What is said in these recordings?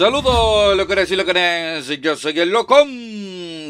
Saludos, locones y querés. Yo soy el loco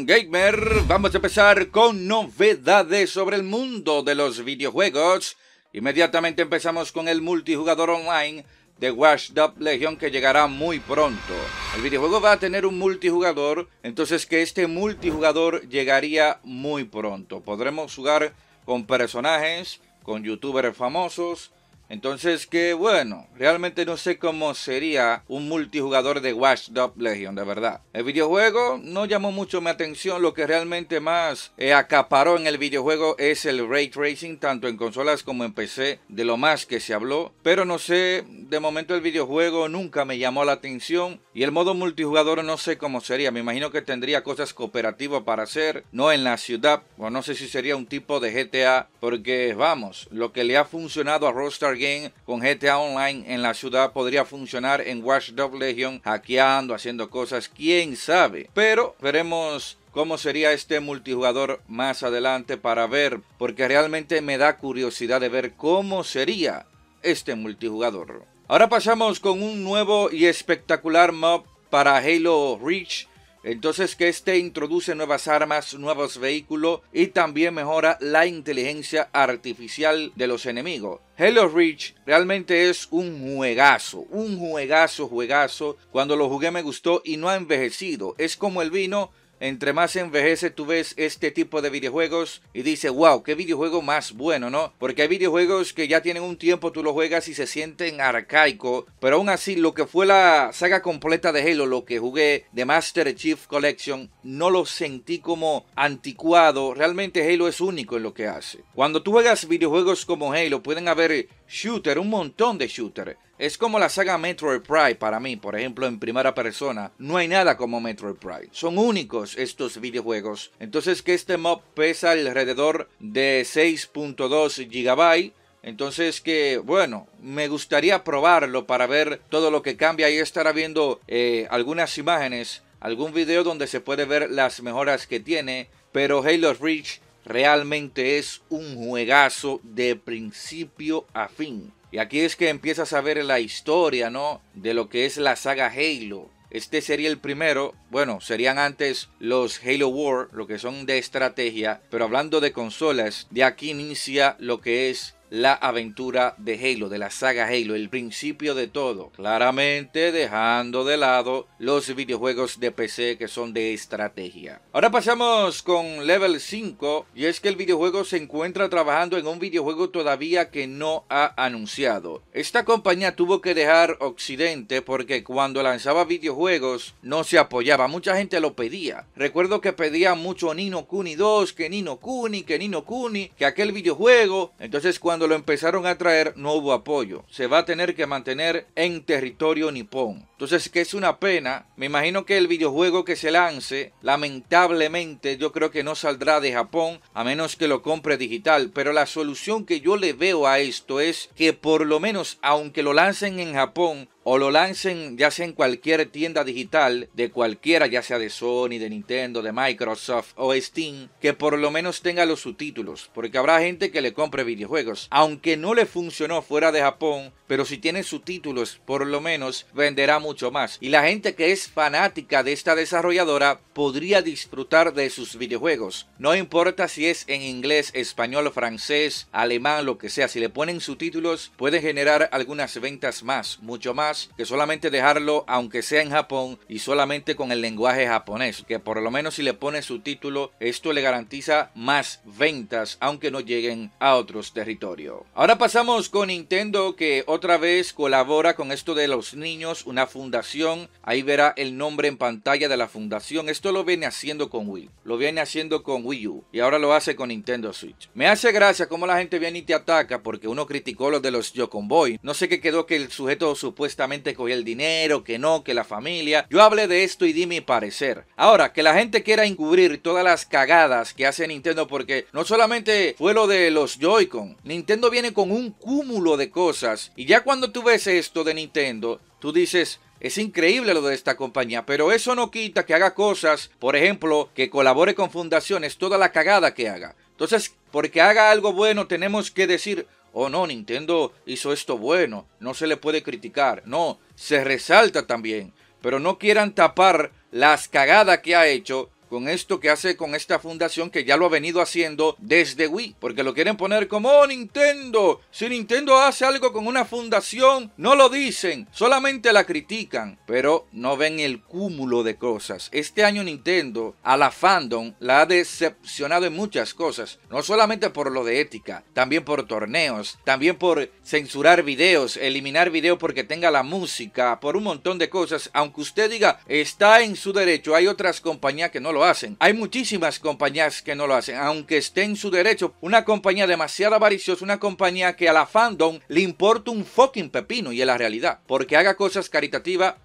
Gamer. Vamos a empezar con novedades sobre el mundo de los videojuegos. Inmediatamente empezamos con el multijugador online de Watch Up Legion que llegará muy pronto. El videojuego va a tener un multijugador, entonces que este multijugador llegaría muy pronto. Podremos jugar con personajes, con youtubers famosos, entonces que bueno, realmente no sé cómo sería un multijugador de Watch Dogs Legion, de verdad. El videojuego no llamó mucho mi atención, lo que realmente más eh, acaparó en el videojuego es el ray tracing, tanto en consolas como en PC, de lo más que se habló. Pero no sé, de momento el videojuego nunca me llamó la atención y el modo multijugador no sé cómo sería. Me imagino que tendría cosas cooperativas para hacer, no en la ciudad, o no sé si sería un tipo de GTA, porque vamos, lo que le ha funcionado a Rockstar con GTA Online en la ciudad podría funcionar en Watch Dogs Legion, hackeando, haciendo cosas, quién sabe. Pero veremos cómo sería este multijugador más adelante para ver, porque realmente me da curiosidad de ver cómo sería este multijugador. Ahora pasamos con un nuevo y espectacular mob para Halo Reach entonces que este introduce nuevas armas, nuevos vehículos y también mejora la inteligencia artificial de los enemigos. Halo Reach realmente es un juegazo, un juegazo, juegazo. Cuando lo jugué me gustó y no ha envejecido. Es como el vino, entre más envejece tú ves este tipo de videojuegos y dices, wow, qué videojuego más bueno, ¿no? Porque hay videojuegos que ya tienen un tiempo, tú lo juegas y se sienten arcaico, pero aún así lo que fue la saga completa de Halo, lo que jugué de Master Chief Collection, no lo sentí como anticuado, realmente Halo es único en lo que hace. Cuando tú juegas videojuegos como Halo, pueden haber shooter, un montón de shooter. Es como la saga Metroid Prime para mí, por ejemplo, en primera persona. No hay nada como Metroid Prime. Son únicos estos videojuegos. Entonces que este mob pesa alrededor de 6.2 GB. Entonces que, bueno, me gustaría probarlo para ver todo lo que cambia. y estará viendo eh, algunas imágenes, algún video donde se puede ver las mejoras que tiene. Pero Halo Reach Realmente es un juegazo de principio a fin. Y aquí es que empiezas a ver la historia, ¿no? De lo que es la saga Halo. Este sería el primero, bueno, serían antes los Halo War, lo que son de estrategia, pero hablando de consolas, de aquí inicia lo que es la aventura de Halo, de la saga Halo, el principio de todo, claramente dejando de lado los videojuegos de PC que son de estrategia. Ahora pasamos con Level 5 y es que el videojuego se encuentra trabajando en un videojuego todavía que no ha anunciado. Esta compañía tuvo que dejar Occidente porque cuando lanzaba videojuegos no se apoyaba, mucha gente lo pedía. Recuerdo que pedía mucho Nino Kuni 2, que Nino Kuni, que Nino Kuni, que aquel videojuego. Entonces cuando cuando lo empezaron a traer no hubo apoyo. Se va a tener que mantener en territorio nipón. Entonces, que es una pena. Me imagino que el videojuego que se lance, lamentablemente, yo creo que no saldrá de Japón a menos que lo compre digital. Pero la solución que yo le veo a esto es que por lo menos, aunque lo lancen en Japón, o lo lancen ya sea en cualquier tienda digital de cualquiera, ya sea de Sony, de Nintendo, de Microsoft o Steam, que por lo menos tenga los subtítulos, porque habrá gente que le compre videojuegos, aunque no le funcionó fuera de Japón, pero si tiene subtítulos, por lo menos venderá mucho mucho más. Y la gente que es fanática de esta desarrolladora podría disfrutar de sus videojuegos. No importa si es en inglés, español, francés, alemán, lo que sea. Si le ponen subtítulos puede generar algunas ventas más, mucho más que solamente dejarlo aunque sea en Japón y solamente con el lenguaje japonés. Que por lo menos si le pone subtítulo esto le garantiza más ventas aunque no lleguen a otros territorios. Ahora pasamos con Nintendo que otra vez colabora con esto de los niños, una fundación. Ahí verá el nombre en pantalla de la fundación. Esto lo viene haciendo con Wii. Lo viene haciendo con Wii U. Y ahora lo hace con Nintendo Switch. Me hace gracia cómo la gente viene y te ataca porque uno criticó lo de los Yokon Boy. No sé qué quedó que el sujeto supuestamente cogió el dinero, que no, que la familia. Yo hablé de esto y di mi parecer. Ahora, que la gente quiera encubrir todas las cagadas que hace Nintendo porque no solamente fue lo de los Joy-Con. Nintendo viene con un cúmulo de cosas. Y ya cuando tú ves esto de Nintendo, tú dices, es increíble lo de esta compañía, pero eso no quita que haga cosas, por ejemplo, que colabore con fundaciones, toda la cagada que haga. Entonces, porque haga algo bueno, tenemos que decir, oh no, Nintendo hizo esto bueno, no se le puede criticar. No, se resalta también, pero no quieran tapar las cagadas que ha hecho con esto que hace con esta fundación que ya lo ha venido haciendo desde Wii, porque lo quieren poner como Nintendo. Si Nintendo hace algo con una fundación, no lo dicen, solamente la critican, pero no ven el cúmulo de cosas. Este año Nintendo a la fandom la ha decepcionado en muchas cosas, no solamente por lo de ética, también por torneos, también por censurar videos, eliminar videos porque tenga la música, por un montón de cosas, aunque usted diga está en su derecho, hay otras compañías que no lo hacen. Hay muchísimas compañías que no lo hacen, aunque esté en su derecho. Una compañía demasiado avariciosa, una compañía que a la fandom le importa un fucking pepino y es la realidad. Porque haga cosas caritativas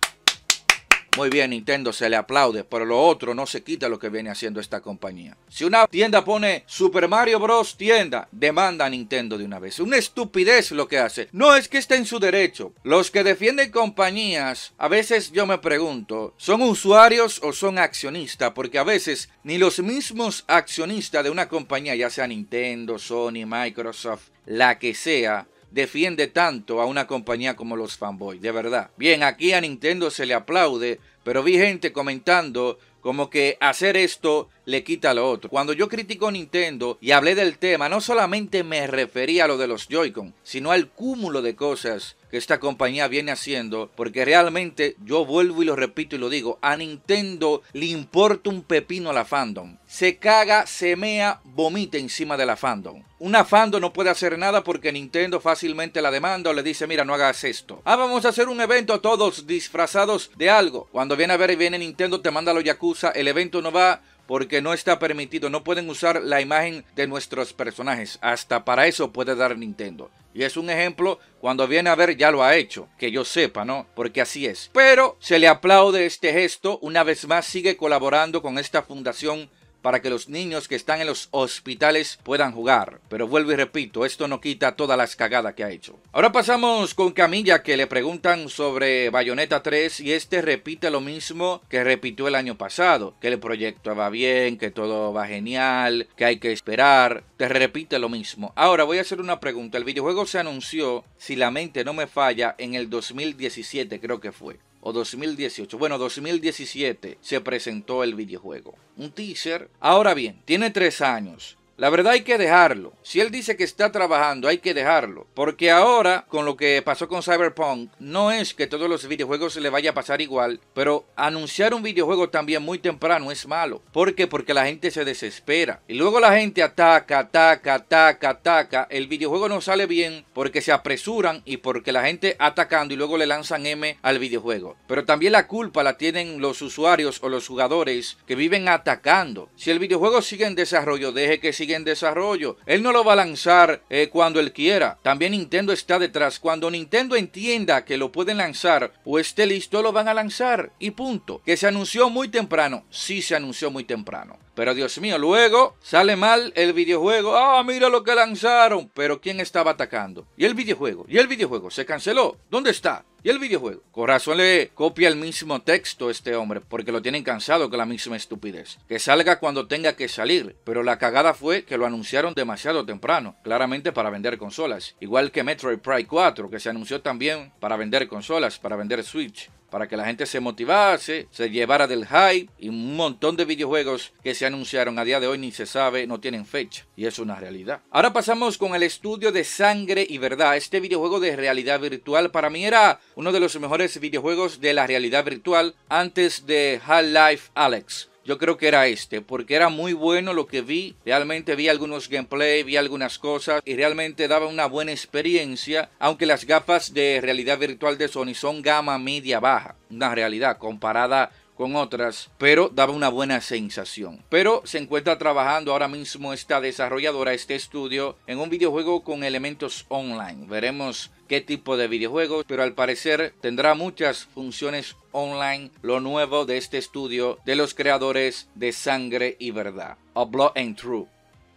muy bien, Nintendo se le aplaude, pero lo otro no se quita lo que viene haciendo esta compañía. Si una tienda pone Super Mario Bros. tienda, demanda a Nintendo de una vez. Una estupidez lo que hace. No es que esté en su derecho. Los que defienden compañías, a veces yo me pregunto, ¿son usuarios o son accionistas? Porque a veces ni los mismos accionistas de una compañía, ya sea Nintendo, Sony, Microsoft, la que sea, defiende tanto a una compañía como los fanboys, de verdad. Bien, aquí a Nintendo se le aplaude, pero vi gente comentando como que hacer esto le quita lo otro. Cuando yo critico Nintendo y hablé del tema, no solamente me refería a lo de los Joy-Con, sino al cúmulo de cosas que esta compañía viene haciendo, porque realmente yo vuelvo y lo repito y lo digo, a Nintendo le importa un pepino a la fandom. Se caga, se mea, vomita encima de la fandom. Una fandom no puede hacer nada porque Nintendo fácilmente la demanda o le dice, mira, no hagas esto. Ah, vamos a hacer un evento todos disfrazados de algo. Cuando viene a ver y viene Nintendo, te manda los Yakuza el evento no va porque no está permitido, no pueden usar la imagen de nuestros personajes. Hasta para eso puede dar Nintendo. Y es un ejemplo, cuando viene a ver ya lo ha hecho, que yo sepa, ¿no? Porque así es. Pero se le aplaude este gesto, una vez más sigue colaborando con esta fundación para que los niños que están en los hospitales puedan jugar. Pero vuelvo y repito, esto no quita todas las cagadas que ha hecho. Ahora pasamos con Camilla que le preguntan sobre Bayonetta 3 y este repite lo mismo que repitió el año pasado, que el proyecto va bien, que todo va genial, que hay que esperar, te repite lo mismo. Ahora voy a hacer una pregunta, el videojuego se anunció, si la mente no me falla, en el 2017 creo que fue o 2018, bueno, 2017 se presentó el videojuego. Un teaser. Ahora bien, tiene tres años la verdad hay que dejarlo. Si él dice que está trabajando, hay que dejarlo. Porque ahora, con lo que pasó con Cyberpunk, no es que todos los videojuegos se le vaya a pasar igual, pero anunciar un videojuego también muy temprano es malo. ¿Por qué? Porque la gente se desespera. Y luego la gente ataca, ataca, ataca, ataca. El videojuego no sale bien porque se apresuran y porque la gente atacando y luego le lanzan M al videojuego. Pero también la culpa la tienen los usuarios o los jugadores que viven atacando. Si el videojuego sigue en desarrollo, deje que siga en desarrollo. Él no lo va a lanzar eh, cuando él quiera. También Nintendo está detrás. Cuando Nintendo entienda que lo pueden lanzar o esté listo, lo van a lanzar. Y punto. Que se anunció muy temprano. Sí se anunció muy temprano. Pero Dios mío, luego sale mal el videojuego. Ah, mira lo que lanzaron. Pero ¿quién estaba atacando? ¿Y el videojuego? ¿Y el videojuego? ¿Se canceló? ¿Dónde está? ¿Y el videojuego? Corazón le copia el mismo texto este hombre porque lo tienen cansado con la misma estupidez. Que salga cuando tenga que salir. Pero la cagada fue que lo anunciaron demasiado temprano, claramente para vender consolas. Igual que Metroid Prime 4, que se anunció también para vender consolas, para vender Switch para que la gente se motivase, se llevara del hype y un montón de videojuegos que se anunciaron a día de hoy ni se sabe, no tienen fecha y es una realidad. Ahora pasamos con el estudio de Sangre y Verdad, este videojuego de realidad virtual para mí era uno de los mejores videojuegos de la realidad virtual antes de Half-Life Alex yo creo que era este, porque era muy bueno lo que vi. Realmente vi algunos gameplay, vi algunas cosas y realmente daba una buena experiencia, aunque las gafas de realidad virtual de Sony son gama media baja, una realidad comparada con otras, pero daba una buena sensación. Pero se encuentra trabajando ahora mismo esta desarrolladora, este estudio, en un videojuego con elementos online. Veremos qué tipo de videojuegos, pero al parecer tendrá muchas funciones online, lo nuevo de este estudio de los creadores de Sangre y Verdad, A Blood and True,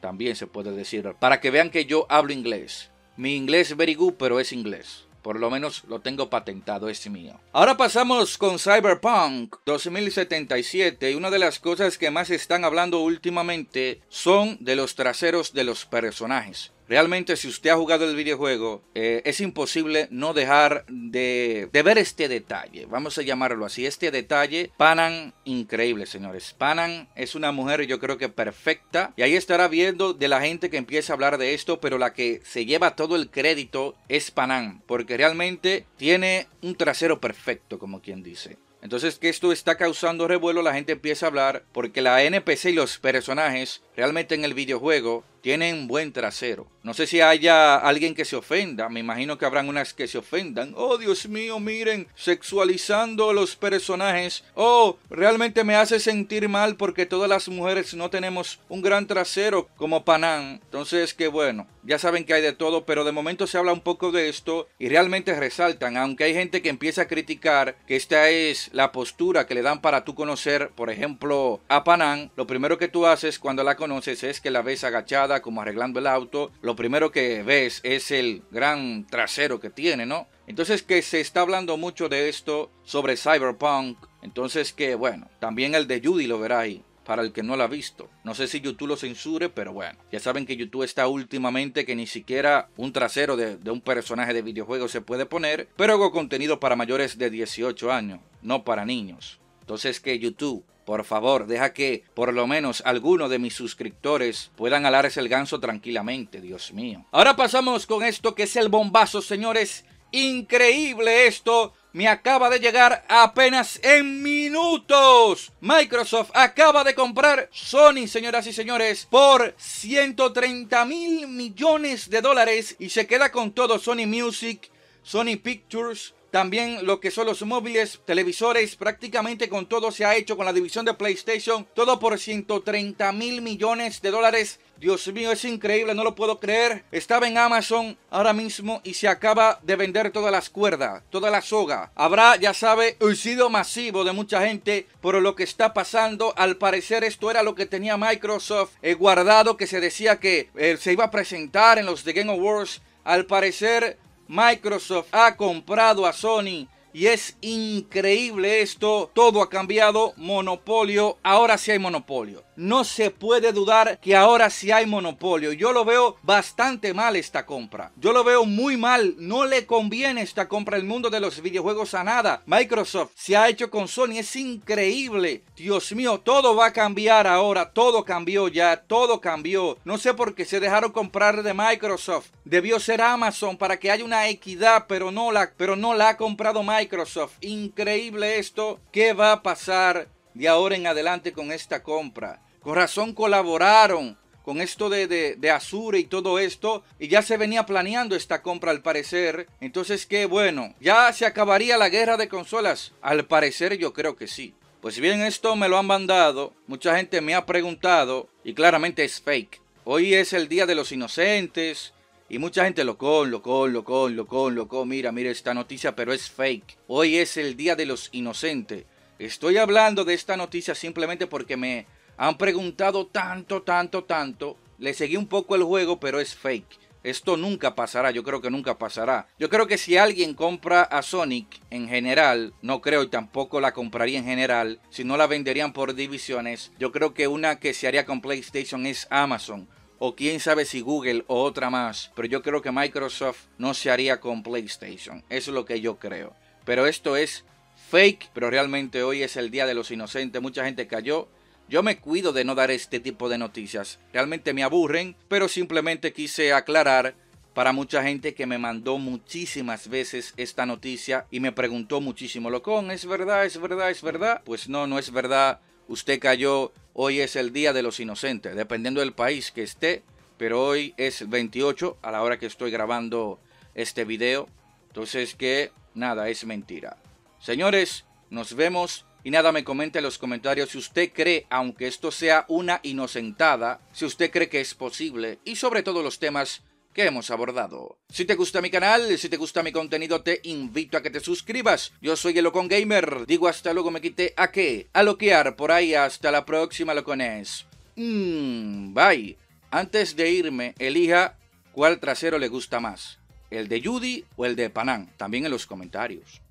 también se puede decir, para que vean que yo hablo inglés. Mi inglés es very good, pero es inglés. Por lo menos lo tengo patentado, es mío. Ahora pasamos con Cyberpunk 2077. Y Una de las cosas que más están hablando últimamente son de los traseros de los personajes. Realmente si usted ha jugado el videojuego, eh, es imposible no dejar de, ver este detalle. Vamos a llamarlo así, este detalle. Panan, increíble, señores. Panan es una mujer yo creo que perfecta. Y ahí estará viendo de la gente que empieza a hablar de esto, pero la que se lleva todo el crédito es Panan. Porque realmente tiene un trasero perfecto, como quien dice. Entonces que esto está causando revuelo, la gente empieza a hablar porque la NPC y los personajes realmente en el videojuego tienen buen trasero. No sé si haya alguien que se ofenda, me imagino que habrán unas que se ofendan. Oh, Dios mío, miren, sexualizando los personajes. Oh, realmente me hace sentir mal porque todas las mujeres no tenemos un gran trasero como Panam. Entonces, que bueno, ya saben que hay de todo, pero de momento se habla un poco de esto y realmente resaltan, aunque hay gente que empieza a criticar que esta es la postura que le dan para tú conocer, por ejemplo, a Panam, lo primero que tú haces cuando la conoces es que la ves agachada como arreglando el auto, lo primero que ves es el gran trasero que tiene, ¿no? Entonces que se está hablando mucho de esto sobre Cyberpunk, entonces que bueno, también el de Judy lo verá ahí para el que no lo ha visto. No sé si YouTube lo censure, pero bueno. Ya saben que YouTube está últimamente que ni siquiera un trasero de, un personaje de videojuego se puede poner, pero hago contenido para mayores de 18 años, no para niños. Entonces que YouTube por favor, deja que por lo menos alguno de mis suscriptores puedan alarse el ganso tranquilamente, Dios mío. Ahora pasamos con esto que es el bombazo, señores. Increíble esto me acaba de llegar apenas en minutos. Microsoft acaba de comprar Sony, señoras y señores, por 130 mil millones de dólares y se queda con todo Sony Music, Sony Pictures, también lo que son los móviles, televisores, prácticamente con todo se ha hecho con la división de PlayStation, todo por 130 mil millones de dólares. Dios mío, es increíble, no lo puedo creer. Estaba en Amazon ahora mismo y se acaba de vender todas las cuerdas, toda la soga. Habrá, ya sabe, suicidio masivo de mucha gente por lo que está pasando. Al parecer esto era lo que tenía Microsoft eh, guardado, que se decía que eh, se iba a presentar en los The Game Awards. Al parecer Microsoft ha comprado a Sony. Y es increíble esto, todo ha cambiado, monopolio, ahora sí hay monopolio no se puede dudar que ahora sí hay monopolio. Yo lo veo bastante mal esta compra. Yo lo veo muy mal. No le conviene esta compra al mundo de los videojuegos a nada. Microsoft se ha hecho con Sony. Es increíble. Dios mío, todo va a cambiar ahora. Todo cambió ya. Todo cambió. No sé por qué se dejaron comprar de Microsoft. Debió ser Amazon para que haya una equidad, pero no la, pero no la ha comprado Microsoft. Increíble esto. ¿Qué va a pasar? de ahora en adelante con esta compra. Corazón colaboraron con esto de, de, de, Azure y todo esto, y ya se venía planeando esta compra al parecer. Entonces, qué bueno, ya se acabaría la guerra de consolas. Al parecer yo creo que sí. Pues bien, esto me lo han mandado, mucha gente me ha preguntado, y claramente es fake. Hoy es el Día de los Inocentes, y mucha gente lo con, loco con, lo con, mira, mira esta noticia, pero es fake. Hoy es el Día de los Inocentes. Estoy hablando de esta noticia simplemente porque me, han preguntado tanto, tanto, tanto. Le seguí un poco el juego, pero es fake. Esto nunca pasará, yo creo que nunca pasará. Yo creo que si alguien compra a Sonic en general, no creo y tampoco la compraría en general, si no la venderían por divisiones, yo creo que una que se haría con PlayStation es Amazon. O quién sabe si Google o otra más. Pero yo creo que Microsoft no se haría con PlayStation. Eso es lo que yo creo. Pero esto es fake. Pero realmente hoy es el Día de los Inocentes. Mucha gente cayó yo me cuido de no dar este tipo de noticias. Realmente me aburren, pero simplemente quise aclarar para mucha gente que me mandó muchísimas veces esta noticia y me preguntó muchísimo, Locón, ¿es verdad? ¿Es verdad? ¿Es verdad? Pues no, no es verdad. Usted cayó, hoy es el Día de los Inocentes, dependiendo del país que esté, pero hoy es 28 a la hora que estoy grabando este video. Entonces que nada, es mentira. Señores, nos vemos y nada, me comenta en los comentarios si usted cree, aunque esto sea una inocentada, si usted cree que es posible y sobre todo los temas que hemos abordado. Si te gusta mi canal, si te gusta mi contenido, te invito a que te suscribas. Yo soy el Locon Gamer. Digo hasta luego, me quité a qué? A loquear por ahí. Hasta la próxima, Locones. Mmm, bye. Antes de irme, elija cuál trasero le gusta más. ¿El de Judy o el de Panam? También en los comentarios.